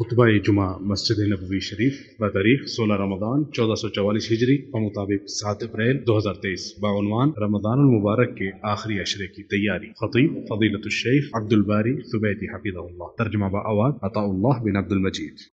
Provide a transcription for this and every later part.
खुतबा जुमा मस्जिद नबी शरीफ ब तारीख रमदान चौदह सौ चवालीस हिजरी मुताबिक सात अप्रैल दो हज़ार तेईस बानवान रमदान मुबारक के आखिरी अशरे की तैयारी खतीब फजीलत शेख अब्दुल बारी सुबैती हफीज़ तर्जमा आवाज़ अता बिन अब्दुल मजीद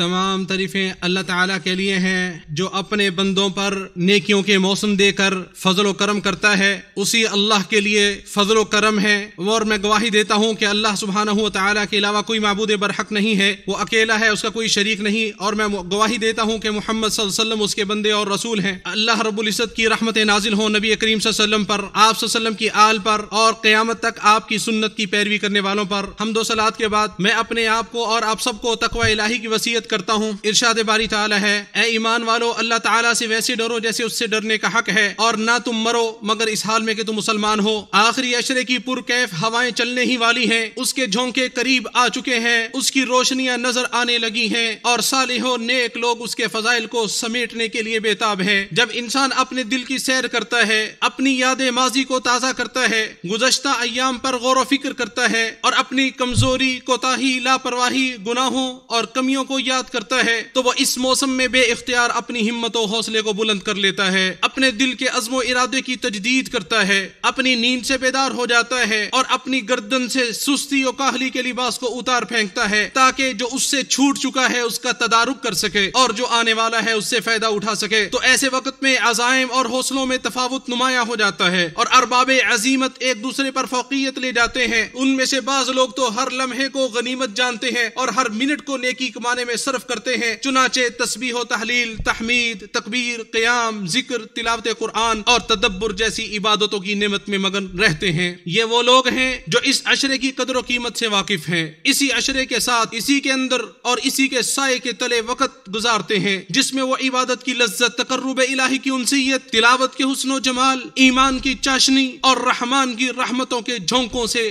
तमाम तरीफे अल्लाह ताला के लिए हैं जो अपने बंदों पर नेकियों के मौसम देकर फजल करम करता है उसी अल्लाह के लिए फजल करम है और मैं गवाही देता हूँ कि अल्लाह सुबहाना तला के अलावा कोई मबूद बरहक नहीं है वो अकेला है उसका कोई शरीक नहीं और मैं गवाही देता हूँ कि मोहम्मद उसके बंदे और रसूल हैं अल्लाह रबुल्ज़त की रहमत नाजिल हो नबी करीम सल्लम पर आप सल्लम की आल पर और क़्यामत तक आपकी सुन्नत की पैरवी करने वालों पर हम दो सलाद के बाद मैं अपने आप को और आप सबको तकवा इलाही की वसीयत नसीहत करता हूँ इर्शाद बारी ताला है ए ईमान वालो अल्लाह ताला से वैसे डरो जैसे उससे डरने का हक है और ना तुम मरो मगर इस हाल में कि तुम मुसलमान हो आखिरी अशरे की पुरकैफ हवाएं चलने ही वाली हैं उसके झोंके करीब आ चुके हैं उसकी रोशनियां नजर आने लगी हैं और सालिहो नेक लोग उसके फजाइल को समेटने के लिए बेताब है जब इंसान अपने दिल की सैर करता है अपनी याद माजी को ताज़ा करता है गुजश्ता अयाम पर गौर फिक्र करता है और अपनी कमजोरी कोताही लापरवाही गुनाहों और कमियों को याद याद करता है तो वो इस मौसम में बे इख्तियार अपनी हिम्मत और हौसले को बुलंद कर लेता है अपने दिल के अजमो इरादे की तजदीद करता है अपनी नींद से बेदार हो जाता है और अपनी गर्दन से सुस्ती और काहली के लिबास को उतार फेंकता है ताकि जो उससे छूट चुका है उसका तदारुक कर सके और जो आने वाला है उससे फायदा उठा सके तो ऐसे वक्त में अजायम और हौसलों में तफावत नुमाया हो जाता है और अरबाब अजीमत एक दूसरे पर फोकियत ले जाते हैं उनमें से बाज लोग तो हर लम्हे को गनीमत जानते हैं और हर मिनट को नेकी कमाने में सर्फ करते हैं चुनाचे तस्बी तहलील तहमीद तकबीर क्याम जिक्र तिलावत कुरान और तदब्बर जैसी इबादतों की नमत में मगन रहते हैं ये वो लोग हैं जो इस अशरे की कदर कीमत से वाकिफ है इसी अशरे के साथ इसी के अंदर और इसी के साय के तले वक्त गुजारते हैं जिसमें वो इबादत की लज्जत तकर्रब इलाही की उनसीयत तिलावत के हसन जमाल ईमान की चाशनी और रहमान की रहमतों के झोंकों से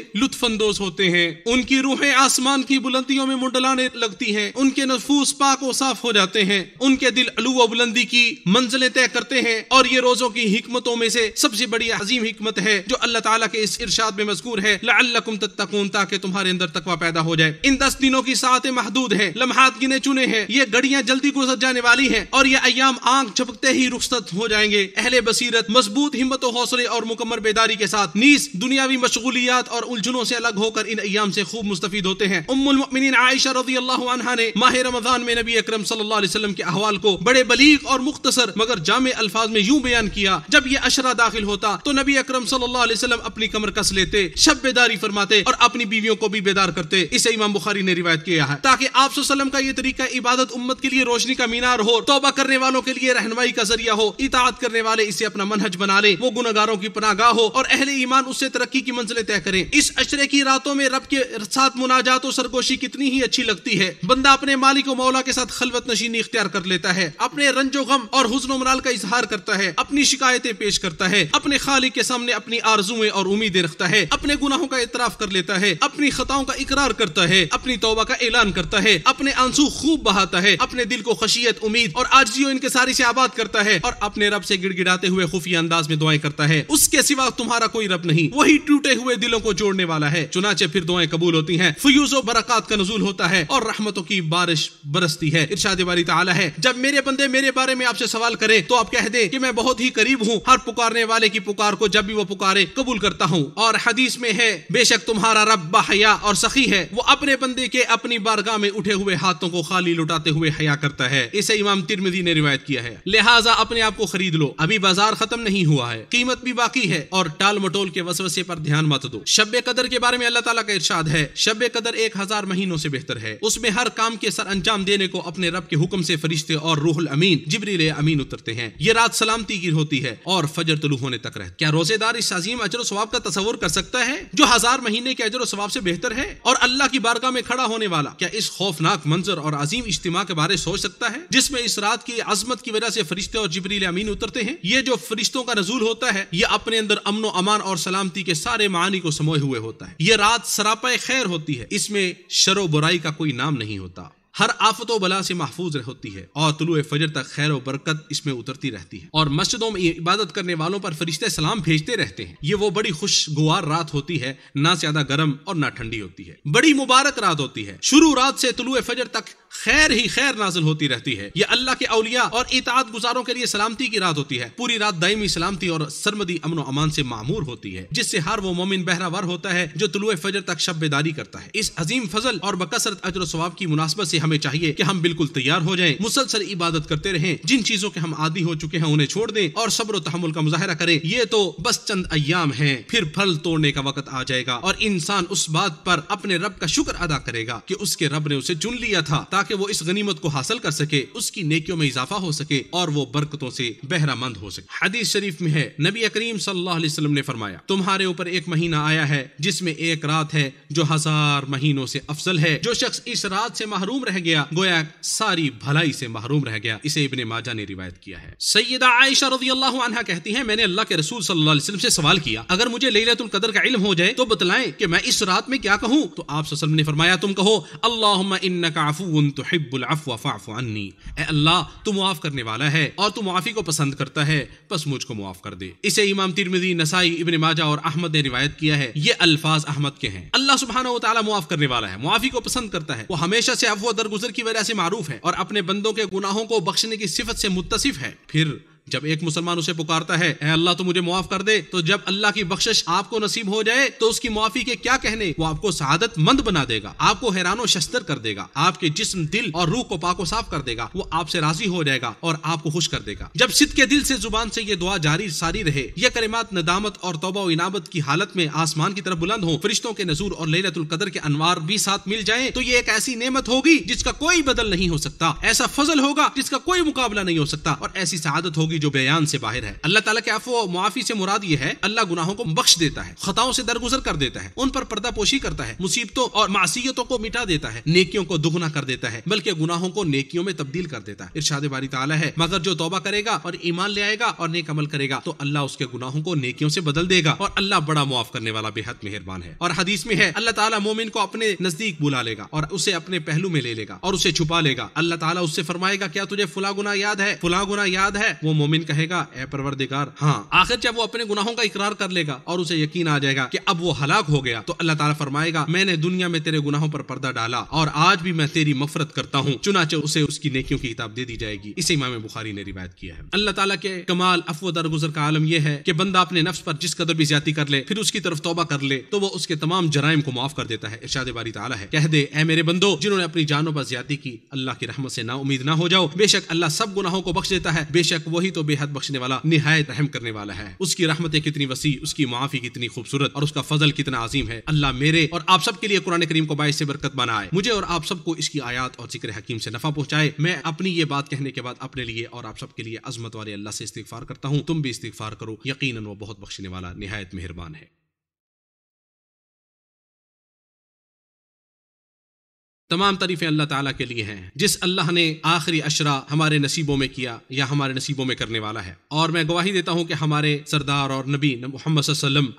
अंदोज होते हैं उनकी रूहें आसमान की बुलंदियों में मुंडलाने लगती हैं उनके नफ नफूस पाक और साफ हो जाते हैं उनके दिल अलू बुलंदी की मंजिलें तय करते हैं और ये रोजों की हमतों में से सबसे बड़ी अजीम हमत है जो अल्लाह ताला के इस इरशाद में मजकूर है लकुम तत्तकून ताकि तुम्हारे अंदर तकवा पैदा हो जाए इन दस दिनों की सातें महदूद है लम्हात गिने चुने हैं ये घड़ियां जल्दी गुजर जाने वाली है और ये अयाम आंख झपकते ही रुखसत हो जाएंगे अहले बसीरत मजबूत हिम्मत हौसले और मुकम्मल बेदारी के साथ नीस दुनियावी मशगूलियात और उलझनों से अलग होकर इन अयाम से खूब मुस्तफ़ होते हैं उम्मिन आयशा रजी अल्लाह ने माहिर रमज़ान में नबी अक्रम सल्लाम के अहवाल को बड़े बलीक और मुख्तसर मगर जामे अल्फाज में यूँ बयान किया जब ये अशरा दाखिल होता तो नबी अक्रम सल्लाम अपनी कमर कस लेते शब बेदारी फरमाते और अपनी बीवियों को भी बेदार करते इसे इमाम बुखारी ने रिवायत किया है ताकि आप का ये तरीका इबादत उम्मत के लिए रोशनी का मीनार हो तोबा करने वालों के लिए रहनवाई का जरिया हो इतात करने वाले इसे अपना मनहज बना ले वो गुनागारों की पनागाह हो और अहले ईमान उससे तरक्की की मंजिलें तय करें इस अशरे की रातों में रब के साथ मुनाजात और सरगोशी कितनी ही अच्छी लगती है बंदा अपने माल मालिक मौला के साथ खलवत नशीनी इख्तियार कर लेता है अपने रंजो गम और हुसन मनाल का इजहार करता है अपनी शिकायतें पेश करता है अपने खालिक के सामने अपनी आरजुए और उम्मीदें रखता है अपने गुनाहों का इतराफ कर लेता है अपनी खताओं का इकरार करता है अपनी तोबा का ऐलान करता है अपने आंसू खूब बहाता है अपने दिल को खशियत उम्मीद और आजियो इनके सारी से आबाद करता है और अपने रब से गिड़गिड़ाते हुए खुफिया अंदाज में दुआएं करता है उसके सिवा तुम्हारा कोई रब नहीं वही टूटे हुए दिलों को जोड़ने वाला है चुनाचे फिर दुआएं कबूल होती है फ्यूजो बरकत का नजूल होता है और रहमतों की बारिश बारिश बरसती है इर्शाद बारी ताला है जब मेरे बंदे मेरे बारे में आपसे सवाल करे तो आप कह दे की मैं बहुत ही करीब हूँ हर पुकारने वाले की पुकार को जब भी वो पुकारे कबूल करता हूँ और हदीस में है बेशक तुम्हारा रब बहया और सखी है वो अपने बंदे के अपनी बारगाह में उठे हुए हाथों को खाली लुटाते हुए हया करता है इसे इमाम तिरमिदी ने रिवायत किया है लिहाजा अपने आप को खरीद लो अभी बाजार खत्म नहीं हुआ है कीमत भी बाकी है और टाल मटोल के वसवसे पर ध्यान मत दो शब कदर के बारे में अल्लाह ताला का इरशाद है शब कदर एक हजार महीनों से बेहतर है उसमें हर काम के सर अंजाम देने को अपने रब के हुक्म से फरिश्ते और रूहुल अमीन जिबरील अमीन उतरते हैं ये रात सलामती की होती है और फजर तुलू होने तक रहती क्या रोजेदार इस अजीम अजर स्वाब का तस्वर कर सकता है जो हजार महीने के अजर स्वाब से बेहतर है और अल्लाह की बारगाह में खड़ा होने वाला क्या इस खौफनाक मंजर और अजीम इज्तिमा के बारे सोच सकता है जिसमे इस रात की अजमत की वजह से फरिश्ते और जिबरील अमीन उतरते हैं ये जो फरिश्तों का नजूल होता है ये अपने अंदर अमनो अमान और सलामती के सारे मानी को समोए हुए होता है ये रात सरापा खैर होती है इसमें शरो बुराई का कोई नाम नहीं होता हर आफत बला से महफूज होती है और तुलु फजर तक खैर बरकत इसमें उतरती रहती है और मस्जिदों में इबादत करने वालों पर फरिश्ते सलाम भेजते रहते हैं ये वो बड़ी खुशगवार रात होती है ना ज्यादा गर्म और ना ठंडी होती है बड़ी मुबारक रात होती है शुरू रात से तुलु फजर तक खैर ही खैर नाजिल होती रहती है यह अल्लाह के अलिया और इतात गुजारों के लिए सलामती की रात होती है पूरी रात दायमी सलामती और सरमदी अमन अमान से मामूर होती है जिससे हर वो मोमिन बहरावर होता है जो तुलु फजर तक शब्बेदारी करता है इस अजीम फजल और बकसरत अजर स्वाब की मुनासबत से हमें चाहिए कि हम बिल्कुल तैयार हो जाएं मुसलसल इबादत करते रहें जिन चीजों के हम आदि हो चुके हैं उन्हें छोड़ दें और सब्र तहमुल का मुजाहरा करें ये तो बस चंद अयाम है फिर फल तोड़ने का वक्त आ जाएगा और इंसान उस बात पर अपने रब का शुक्र अदा करेगा कि उसके रब ने उसे चुन लिया था ताकि वो इस गनीमत को हासिल कर सके उसकी नेकियों में इजाफा हो सके और वो बरकतों से बहरामंद हो सके हदीस शरीफ में है नबी करीम सल्लल्लाहु अलैहि वसल्लम ने फरमाया तुम्हारे ऊपर एक महीना आया है जिसमें एक रात है जो हजार महीनों से अफसल है जो शख्स इस रात से महरूम रहे रह गया गोया सारी भलाई से महरूम रह गया इसे इबन माजा ने रिवायत किया है सैदा आयशा रजी अल्लाह अनहा कहती है मैंने अल्लाह के रसूल सल्लल्लाहु अलैहि वसल्लम से सवाल किया अगर मुझे लैलतुल कदर का इल्म हो जाए तो बतलाएं कि मैं इस रात में क्या कहूं तो आप ने फरमाया तुम कहो अल्लाहुम्मा इन्नका अफुव्वुन तुहिब्बुल अफ्व फअफु अन्नी ए अल्लाह तू मुआफ करने वाला है और तू मुआफी को पसंद करता है बस मुझको मुआफ कर दे इसे इमाम तिर्मिजी नसाई इबन माजा और अहमद ने रिवायत किया है ये अल्फाज अहमद के हैं अल्लाह सुबहाना तआला मुआफ करने वाला है मुआफी को पसंद करता है वो हमेशा से अफवा दरगुजर की वजह से मारूफ है और अपने बंदों के गुनाहों को बख्शने की सिफत से मुतसिफ है फिर जब एक मुसलमान उसे पुकारता है ए अल्लाह तो मुझे मुआफ कर दे तो जब अल्लाह की बख्शिश आपको नसीब हो जाए तो उसकी मुआफी के क्या कहने वो आपको मंद बना देगा आपको हैरानो शस्तर कर देगा आपके जिस्म दिल और रूह को पाको साफ कर देगा वो आपसे राजी हो जाएगा और आपको खुश कर देगा जब सिद्ध के दिल से जुबान से ये दुआ जारी सारी रहे यह करीमात नदामत और तोबा इनामत की हालत में आसमान की तरफ बुलंद हो फरिश्तों के नजूर और लैलतुल कदर के अनवार भी साथ मिल जाए तो ये एक ऐसी नेमत होगी जिसका कोई बदल नहीं हो सकता ऐसा फजल होगा जिसका कोई मुकाबला नहीं हो सकता और ऐसी शहादत होगी होगी जो बयान से बाहर है अल्लाह ताला के अफो मुआफी से मुराद ये है अल्लाह गुनाहों को बख्श देता है खताओं से दरगुजर कर देता है उन पर पर्दा पोशी करता है मुसीबतों और मासीतों को मिटा देता है नेकियों को दुगुना कर देता है बल्कि गुनाहों को नेकियों में तब्दील कर देता है इर्शाद बारी ताला है मगर जो तोबा करेगा और ईमान ले आएगा और नेक अमल करेगा तो अल्लाह उसके गुनाहों को नेकियों से बदल देगा और अल्लाह बड़ा मुआफ करने वाला बेहद मेहरबान है और हदीस में है अल्लाह ताला मोमिन को अपने नजदीक बुला लेगा और उसे अपने पहलू में ले लेगा और उसे छुपा लेगा अल्लाह ताला उससे फरमाएगा क्या तुझे फुला गुना याद है फुला गुना याद है वो मोमिन कहेगा ए परवरदिगार हाँ आखिर जब वो अपने गुनाहों का इकरार कर लेगा और उसे यकीन आ जाएगा कि अब वो हलाक हो गया तो अल्लाह ताला फरमाएगा मैंने दुनिया में तेरे गुनाहों पर पर्दा डाला और आज भी मैं तेरी मफरत करता हूँ चुनाचे उसे उसकी नेकियों की किताब दे दी जाएगी इसे इमाम बुखारी ने रिवायत किया है अल्लाह ताला के कमाल अफव दरगुजर का आलम यह है कि बंदा अपने नफ्स पर जिस कदर भी ज्यादा कर ले फिर उसकी तरफ तोबा कर ले तो वो उसके तमाम जराइम को माफ कर देता है इर्शाद बारी ताला है कह दे ए मेरे बंदो जिन्होंने अपनी जानों पर ज्यादा की अल्लाह की रहमत से ना उम्मीद ना हो जाओ बेशक अल्लाह सब गुनाहों को बख्श देता है बेशक वही तो बेहद बख्शने वाला निहायत रहम करने वाला है उसकी रहमतें कितनी वसी उसकी माफी कितनी खूबसूरत और उसका फजल कितना अजीम है अल्लाह मेरे और आप सबके लिए कुरान करीम को बायस से बरकत बनाए मुझे और आप सबको इसकी आयात और जिक्र हकीम से नफा पहुंचाए मैं अपनी ये बात कहने के बाद अपने लिए और आप सबके लिए अजमत वाले अल्लाह से इस्तीफार करता हूँ तुम भी इस्तीफार करो यकीन वो बहुत बख्शने वाला निहायत मेहरबान है तमाम तारीफ़ें अल्लाह ताला के लिए हैं जिस अल्लाह ने आखिरी अशरा हमारे नसीबों में किया या हमारे नसीबों में करने वाला है और मैं गवाही देता हूँ कि हमारे सरदार और नबी मोहम्मद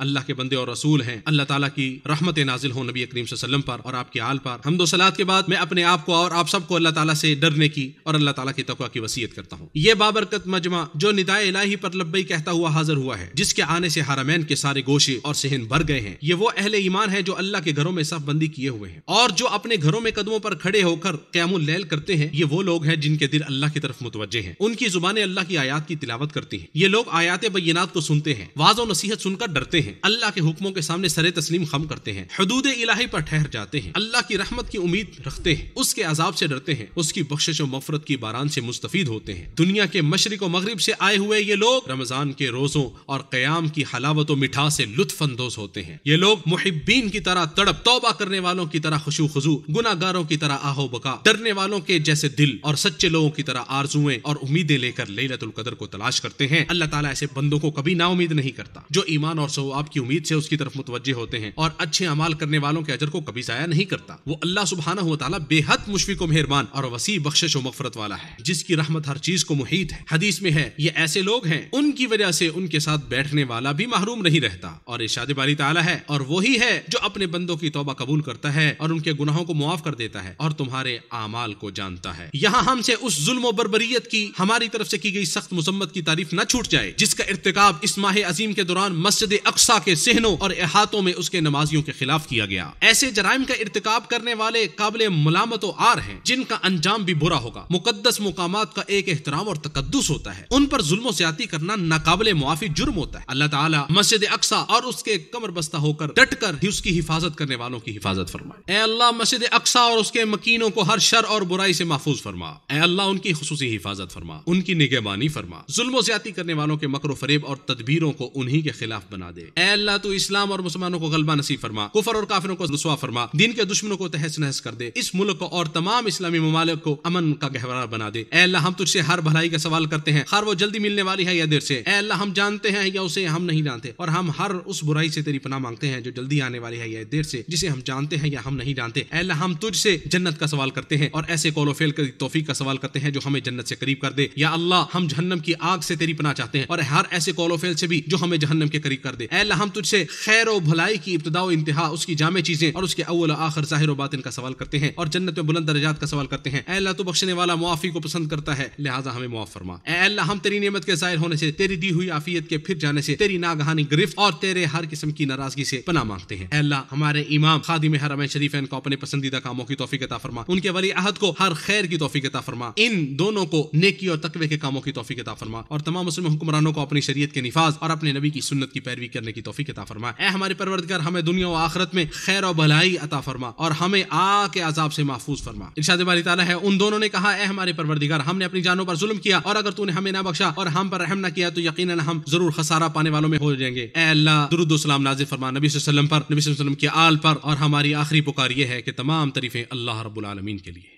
अल्लाह के बंदे और रसूल हैं अल्लाह ताला की रहमत नाजिल हो नबी करीम सल्लम पर और आपके आल पर हम दो सलाद के बाद मैं अपने आप को और आप सबको अल्लाह तला से डरने की और अल्लाह तला की तकवा की वसीयत करता हूँ ये बाबरकत मजमा जो निदाय इलाही पर लब्बई कहता हुआ हाजिर हुआ है जिसके आने से हारामैन के सारे गोशे और सहन भर गए हैं ये वो अहले ईमान है जो अल्लाह के घरों में सब बंदी किए हुए हैं और जो अपने घरों में कदमों पर खड़े होकर क्यामुल लैल करते हैं ये वो लोग हैं जिनके दिल अल्लाह की तरफ मुतवजे हैं उनकी जुबान अल्लाह की आयात की तिलावत करती है ये लोग आयात बैनात को सुनते हैं वाज और नसीहत सुनकर डरते हैं अल्लाह के हुक्मों के सामने सरे तस्लीम खम करते हैं हदूद इलाही पर ठहर जाते हैं अल्लाह की रहमत की उम्मीद रखते हैं उसके अजाब से डरते हैं उसकी बख्शिश और मफरत की बारान से मुस्तफ़ होते हैं दुनिया के मशरक और मगरब से आए हुए ये लोग रमजान के रोजों और क्याम की हलावत मिठास से अंदोज होते हैं ये लोग मुहिबीन की तरह तड़प तोबा करने वालों की तरह खुशू खुजू गुना गुनाहगारों की तरह आहो बका डरने वालों के जैसे दिल और सच्चे लोगों की तरह आरजुए और उम्मीदें लेकर लैलतुल कदर को तलाश करते हैं अल्लाह ताला ऐसे बंदों को कभी ना उम्मीद नहीं करता जो ईमान और सवाब की उम्मीद से उसकी तरफ मुतवजे होते हैं और अच्छे अमाल करने वालों के अजर को कभी जाया नहीं करता वो अल्लाह सुबहाना हुआ ताला बेहद मुशफिक मेहरबान और वसी बख्शिश मफरत वाला है जिसकी रहमत हर चीज को मुहित है हदीस में है ये ऐसे लोग हैं उनकी वजह से उनके साथ बैठने वाला भी महरूम नहीं रहता और इशाद बारी ताला है और वही है जो अपने बंदों की तोबा कबूल करता है और उनके गुनाहों को मुआफ कर देता है और तुम्हारे आमाल को जानता है यहाँ हमसे उस जुल्म बरबरीत की हमारी तरफ से की गई सख्त मुसम्मत की तारीफ न छूट जाए जिसका इरतकाब इस माह अजीम के दौरान मस्जिद अक्सा के सहनों और अहातों में उसके नमाजियों के खिलाफ किया गया ऐसे जराइम का इरतकाब करने वाले काबिल मलामत आर हैं जिनका अंजाम भी बुरा होगा मुकदस मुकाम का एक एहतराम और तकदस होता है उन पर जुल्म ज्यादा करना नाकाबिल मुआफी जुर्म होता है अल्लाह ताला मस्जिद अक्सा और उसके कमर बस्ता होकर डट कर ही उसकी हिफाजत करने वालों की हिफाजत फरमाए अल्लाह मस्जिद अक्सा और उसके मकीनों को हर शर और बुराई से महफूज फरमा ए अल्लाह उनकी खसूसी हिफाजत फरमा उनकी निगेबानी फरमा जुल्म ज्यादा करने वालों के मकर फरेब और तदबीरों को उन्हीं के खिलाफ बना दे ए अल्लाह तो इस्लाम और मुसलमानों को गलबा नसीब फरमा कुफर और काफिरों को रसुआ फरमा दिन के दुश्मनों को तहस नहस कर दे इस मुल्क को और तमाम इस्लामी ममालिक को अमन का गहरा बना दे ए अल्लाह हम तुझसे हर भलाई का सवाल करते हैं हर वो जल्दी मिलने वाली है या देर से ए अल्लाह हम जानते हैं या उसे हम नहीं जानते और हम हर उस बुराई से तेरी पना मांगते हैं जो जल्दी आने वाली है या देर से जिसे हम जानते हैं या हम नहीं जानते अल्लाह हम तुझ मुझसे जन्नत का सवाल करते हैं और ऐसे कौलो फेल कर तोफी का सवाल करते हैं जो हमें जन्नत से करीब कर दे या अल्लाह हम जहन्नम की आग से तेरी पना चाहते हैं और हर ऐसे कौलो फेल से भी जो हमें जहन्नम के करीब कर दे अल्लाह हम तुझसे खैर और भलाई की इब्तदा इंतहा उसकी जामे चीजें और उसके अव्वल आखिर जाहिर बात इनका सवाल करते हैं और जन्नत में बुलंद दर्जात का सवाल करते हैं अल्लाह तो बख्शने वाला मुआफ़ी को पसंद करता है लिहाजा हमें मुआफ़ फरमा अल्लाह हम तेरी नियमत के जाहिर होने से तेरी दी हुई आफियत के फिर जाने से तेरी नागहानी गिरफ्त और तेरे हर किस्म की नाराजगी से पना मांगते हैं अल्लाह हमारे इमाम खादिम हरम शरीफ इनको अपने पसंदीदा कामों की तोफ़ी अता फरमा उनके वली अहद को हर खैर की तोफ़ी अता फरमा इन दोनों को नेकी और तकवे के कामों की तोफ़ी अता फरमा और तमाम मुस्लिम हुक्मरानों को अपनी शरीयत के निफाज और अपने नबी की सुन्नत की पैरवी करने की तोफ़ी अता फरमा ए हमारे परवरदगार हमें दुनिया और आखरत में खैर और भलाई अता फरमा और हमें आ के अजाब से महफूज फरमा इर्शाद बारी ताला है उन दोनों ने कहा ए हमारे परवरदिगार हमने अपनी जानों पर जुल्म किया और अगर तूने हमें ना बख्शा और हम पर रहम ना किया तो यकीन हम जरूर खसारा पाने वालों में हो जाएंगे ए अल्लाह दुरुद्दोसलाम नाजिर फरमा नबी वसल्लम पर नबी वसल्लम के आल पर और हमारी आखिरी पुकार ये है कि तमाम तरीफ रखें अल्लाह रबालमीन के लिए